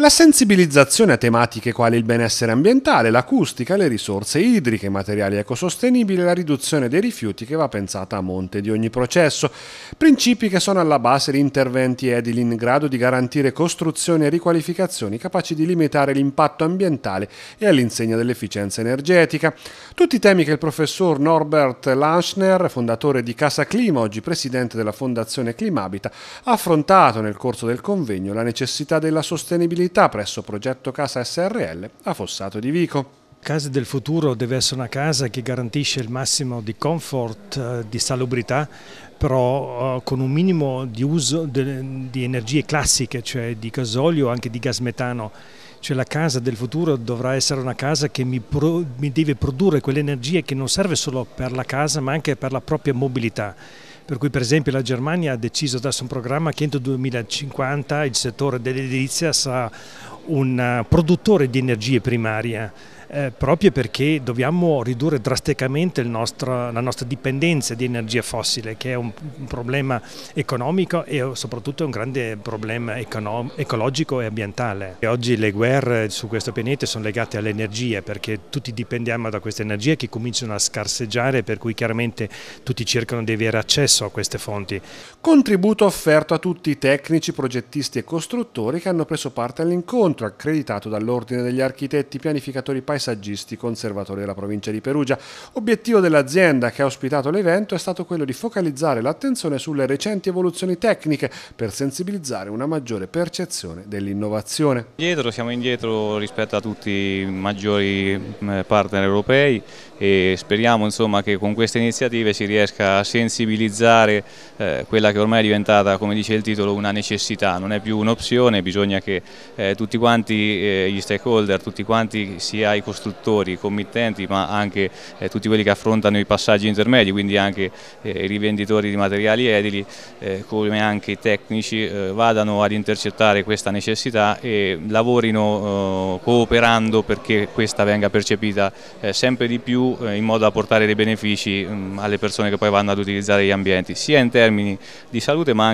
La sensibilizzazione a tematiche quali il benessere ambientale, l'acustica, le risorse idriche, i materiali ecosostenibili e la riduzione dei rifiuti che va pensata a monte di ogni processo, principi che sono alla base di interventi edili in grado di garantire costruzioni e riqualificazioni capaci di limitare l'impatto ambientale e all'insegna dell'efficienza energetica. Tutti temi che il professor Norbert Lanschner, fondatore di Casa Clima, oggi presidente della Fondazione Climabita, ha affrontato nel corso del convegno la necessità della sostenibilità attività presso Progetto Casa SRL a Fossato di Vico. Casa del futuro deve essere una casa che garantisce il massimo di comfort, eh, di salubrità, però eh, con un minimo di uso di energie classiche, cioè di gasolio o anche di gas metano. Cioè la casa del futuro dovrà essere una casa che mi, pro, mi deve produrre quell'energia che non serve solo per la casa ma anche per la propria mobilità per cui per esempio la Germania ha deciso adesso un programma che entro il 2050 il settore dell'edilizia sarà un eh, produttore di energie primarie. Eh, proprio perché dobbiamo ridurre drasticamente nostro, la nostra dipendenza di energia fossile, che è un, un problema economico e soprattutto un grande problema econo, ecologico e ambientale. E oggi le guerre su questo pianeta sono legate all'energia, perché tutti dipendiamo da queste energie che cominciano a scarseggiare, per cui chiaramente tutti cercano di avere accesso a queste fonti. Contributo offerto a tutti i tecnici, progettisti e costruttori che hanno preso parte all'incontro accreditato dall'Ordine degli Architetti Pianificatori Paesaggistici paesaggisti conservatori della provincia di Perugia. Obiettivo dell'azienda che ha ospitato l'evento è stato quello di focalizzare l'attenzione sulle recenti evoluzioni tecniche per sensibilizzare una maggiore percezione dell'innovazione. Indietro, siamo indietro rispetto a tutti i maggiori partner europei e speriamo insomma, che con queste iniziative si riesca a sensibilizzare eh, quella che ormai è diventata, come dice il titolo, una necessità, non è più un'opzione, bisogna che eh, tutti quanti eh, gli stakeholder, tutti quanti sia i costruttori, i committenti, ma anche eh, tutti quelli che affrontano i passaggi intermedi, quindi anche eh, i rivenditori di materiali edili, eh, come anche i tecnici, eh, vadano ad intercettare questa necessità e lavorino eh, cooperando perché questa venga percepita sempre di più in modo da portare dei benefici mh, mm, alle persone che poi vanno ad utilizzare gli ambienti, sia in termini di salute ma anche